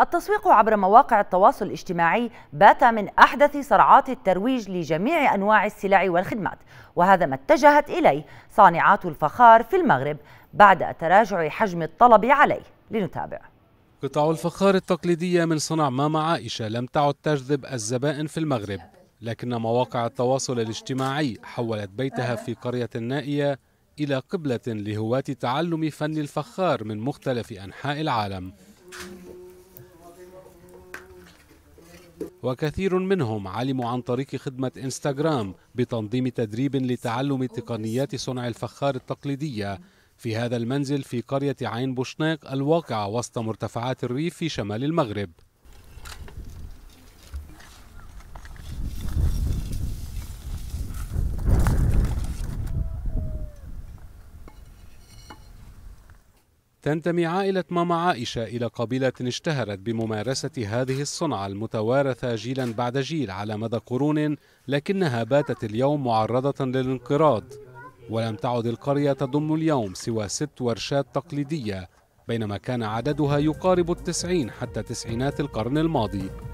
التسويق عبر مواقع التواصل الاجتماعي بات من احدث صرعات الترويج لجميع انواع السلع والخدمات، وهذا ما اتجهت اليه صانعات الفخار في المغرب بعد تراجع حجم الطلب عليه، لنتابع. قطع الفخار التقليديه من صنع ماما عائشه لم تعد تجذب الزبائن في المغرب، لكن مواقع التواصل الاجتماعي حولت بيتها في قريه نائيه الى قبله لهواة تعلم فن الفخار من مختلف انحاء العالم. وكثير منهم علموا عن طريق خدمة إنستغرام بتنظيم تدريب لتعلم تقنيات صنع الفخار التقليدية في هذا المنزل في قرية عين بوشناق الواقعة وسط مرتفعات الريف في شمال المغرب تنتمي عائلة ماما عائشة إلى قبيلة اشتهرت بممارسة هذه الصنعة المتوارثة جيلا بعد جيل على مدى قرون لكنها باتت اليوم معرضة للانقراض ولم تعد القرية تضم اليوم سوى ست ورشات تقليدية بينما كان عددها يقارب التسعين حتى تسعينات القرن الماضي